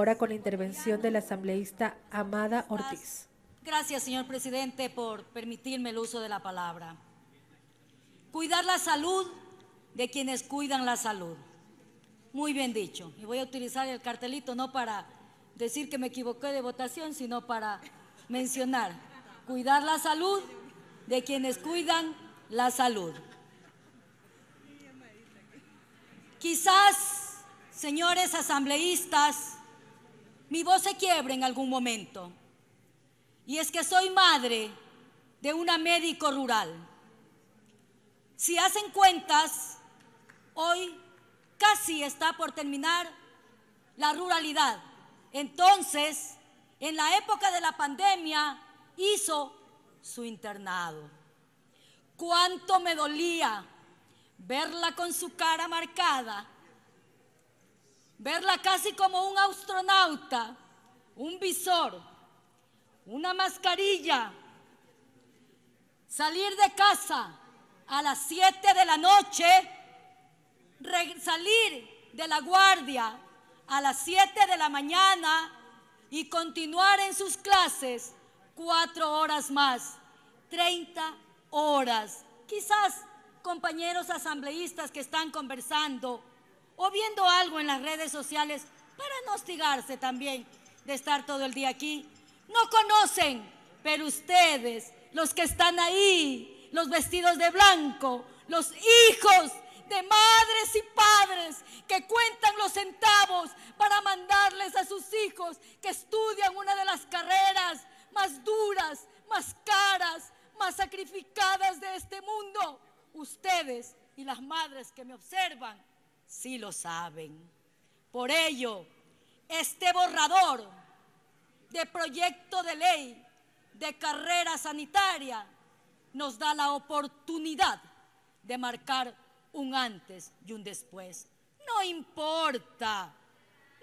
Ahora con la intervención de la asambleísta Amada Ortiz. Gracias, señor presidente, por permitirme el uso de la palabra. Cuidar la salud de quienes cuidan la salud. Muy bien dicho. Y voy a utilizar el cartelito no para decir que me equivoqué de votación, sino para mencionar cuidar la salud de quienes cuidan la salud. Quizás, señores asambleístas, mi voz se quiebre en algún momento. Y es que soy madre de una médico rural. Si hacen cuentas, hoy casi está por terminar la ruralidad. Entonces, en la época de la pandemia, hizo su internado. Cuánto me dolía verla con su cara marcada verla casi como un astronauta, un visor, una mascarilla, salir de casa a las 7 de la noche, salir de la guardia a las 7 de la mañana y continuar en sus clases cuatro horas más, 30 horas. Quizás compañeros asambleístas que están conversando, o viendo algo en las redes sociales para no hostigarse también de estar todo el día aquí. No conocen, pero ustedes, los que están ahí, los vestidos de blanco, los hijos de madres y padres que cuentan los centavos para mandarles a sus hijos que estudian una de las carreras más duras, más caras, más sacrificadas de este mundo. Ustedes y las madres que me observan sí lo saben. Por ello, este borrador de proyecto de ley de carrera sanitaria nos da la oportunidad de marcar un antes y un después. No importa,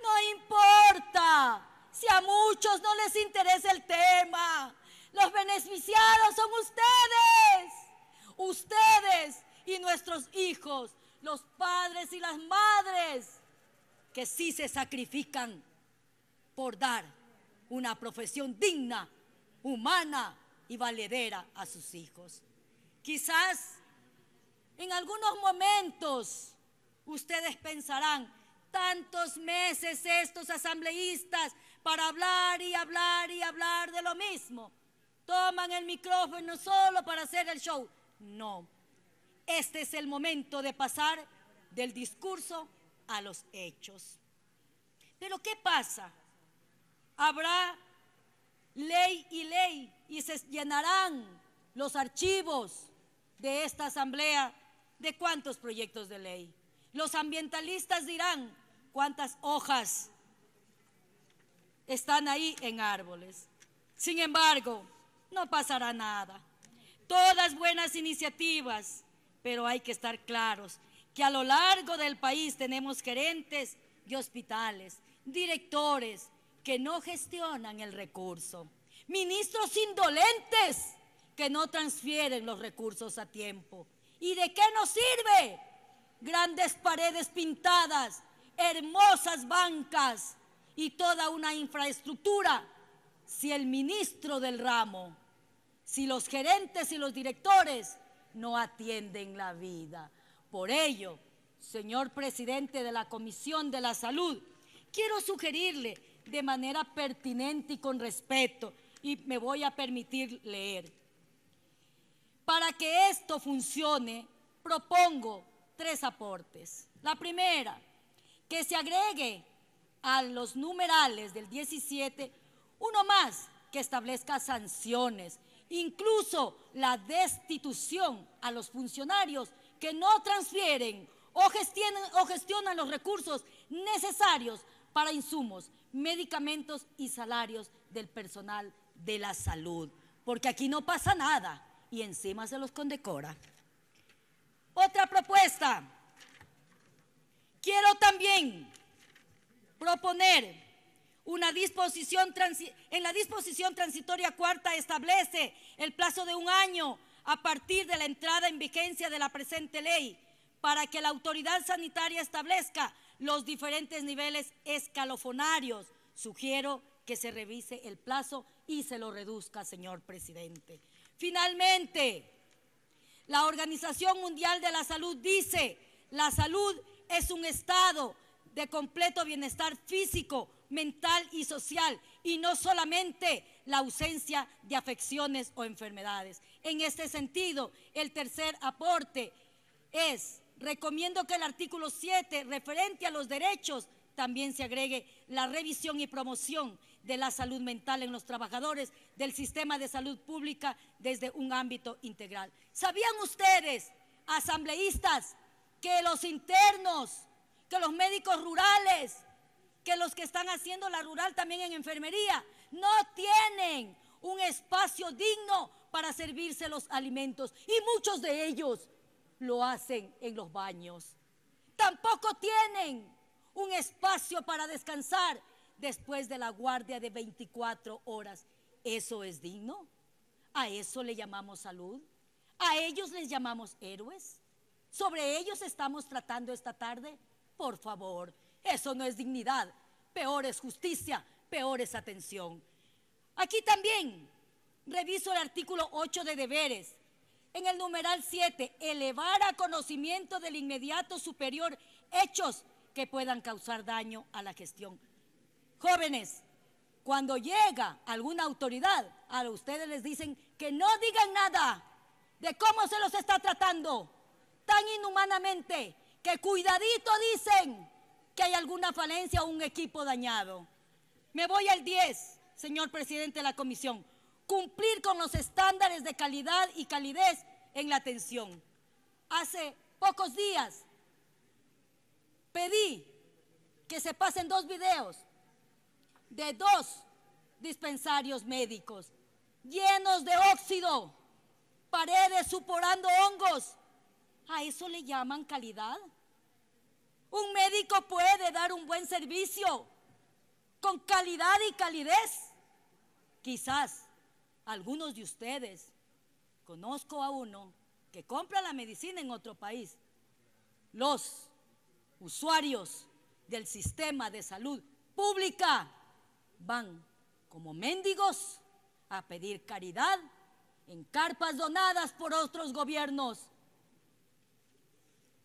no importa si a muchos no les interesa el tema. Los beneficiados son ustedes, ustedes y nuestros hijos, los padres y las madres que sí se sacrifican por dar una profesión digna, humana y valedera a sus hijos. Quizás en algunos momentos ustedes pensarán, tantos meses estos asambleístas para hablar y hablar y hablar de lo mismo. Toman el micrófono solo para hacer el show. No, este es el momento de pasar del discurso a los hechos. Pero ¿qué pasa? Habrá ley y ley y se llenarán los archivos de esta asamblea de cuántos proyectos de ley. Los ambientalistas dirán cuántas hojas están ahí en árboles. Sin embargo, no pasará nada. Todas buenas iniciativas pero hay que estar claros que a lo largo del país tenemos gerentes y hospitales, directores que no gestionan el recurso, ministros indolentes que no transfieren los recursos a tiempo. ¿Y de qué nos sirve? Grandes paredes pintadas, hermosas bancas y toda una infraestructura si el ministro del ramo, si los gerentes y los directores no atienden la vida. Por ello, señor presidente de la Comisión de la Salud, quiero sugerirle de manera pertinente y con respeto, y me voy a permitir leer. Para que esto funcione, propongo tres aportes. La primera, que se agregue a los numerales del 17 uno más que establezca sanciones incluso la destitución a los funcionarios que no transfieren o gestionan los recursos necesarios para insumos, medicamentos y salarios del personal de la salud. Porque aquí no pasa nada y encima se los condecora. Otra propuesta. Quiero también proponer disposición en la disposición transitoria cuarta establece el plazo de un año a partir de la entrada en vigencia de la presente ley para que la autoridad sanitaria establezca los diferentes niveles escalofonarios. Sugiero que se revise el plazo y se lo reduzca, señor presidente. Finalmente, la Organización Mundial de la Salud dice, la salud es un estado de completo bienestar físico, mental y social, y no solamente la ausencia de afecciones o enfermedades. En este sentido, el tercer aporte es, recomiendo que el artículo 7, referente a los derechos, también se agregue la revisión y promoción de la salud mental en los trabajadores del sistema de salud pública desde un ámbito integral. ¿Sabían ustedes, asambleístas, que los internos, que los médicos rurales, que los que están haciendo la rural también en enfermería no tienen un espacio digno para servirse los alimentos y muchos de ellos lo hacen en los baños. Tampoco tienen un espacio para descansar después de la guardia de 24 horas. ¿Eso es digno? ¿A eso le llamamos salud? ¿A ellos les llamamos héroes? ¿Sobre ellos estamos tratando esta tarde? Por favor, eso no es dignidad, peor es justicia, peor es atención. Aquí también reviso el artículo 8 de deberes. En el numeral 7, elevar a conocimiento del inmediato superior hechos que puedan causar daño a la gestión. Jóvenes, cuando llega alguna autoridad, a ustedes les dicen que no digan nada de cómo se los está tratando tan inhumanamente, que cuidadito dicen, que hay alguna falencia o un equipo dañado. Me voy al 10, señor presidente de la comisión. Cumplir con los estándares de calidad y calidez en la atención. Hace pocos días pedí que se pasen dos videos de dos dispensarios médicos llenos de óxido, paredes suporando hongos. ¿A eso le llaman calidad? un buen servicio con calidad y calidez. Quizás algunos de ustedes, conozco a uno que compra la medicina en otro país. Los usuarios del sistema de salud pública van como mendigos a pedir caridad en carpas donadas por otros gobiernos,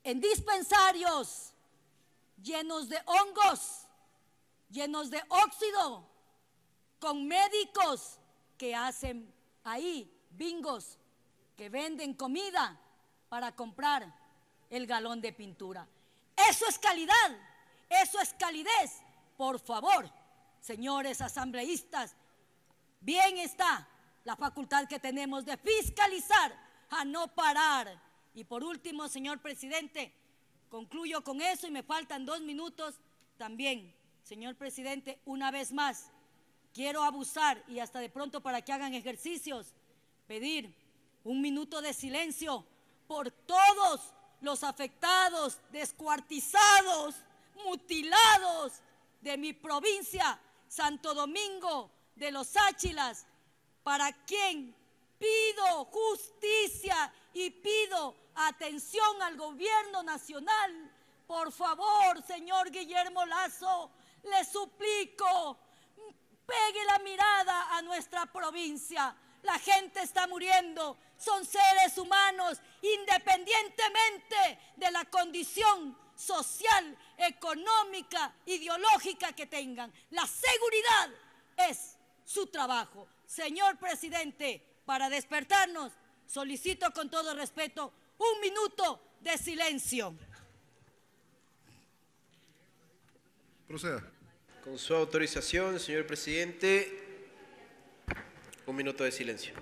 en dispensarios llenos de hongos, llenos de óxido, con médicos que hacen ahí bingos, que venden comida para comprar el galón de pintura. Eso es calidad, eso es calidez. Por favor, señores asambleístas, bien está la facultad que tenemos de fiscalizar a no parar. Y por último, señor presidente, Concluyo con eso y me faltan dos minutos también. Señor presidente, una vez más, quiero abusar y hasta de pronto para que hagan ejercicios, pedir un minuto de silencio por todos los afectados, descuartizados, mutilados de mi provincia, Santo Domingo, de los Áchilas, para quien pido justicia y pido Atención al gobierno nacional. Por favor, señor Guillermo Lazo, le suplico, pegue la mirada a nuestra provincia. La gente está muriendo, son seres humanos, independientemente de la condición social, económica, ideológica que tengan. La seguridad es su trabajo. Señor presidente, para despertarnos, solicito con todo respeto un minuto de silencio. Proceda. Con su autorización, señor presidente, un minuto de silencio.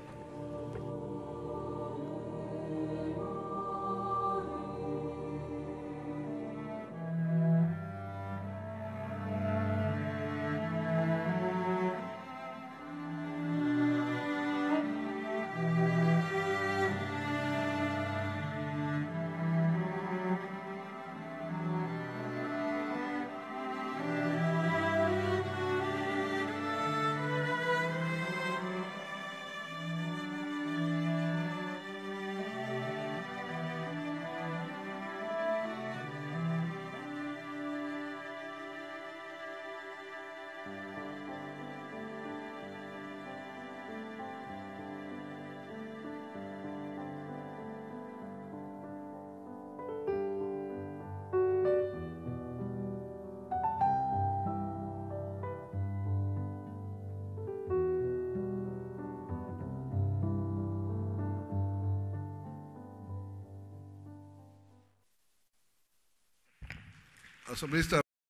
Asombrista.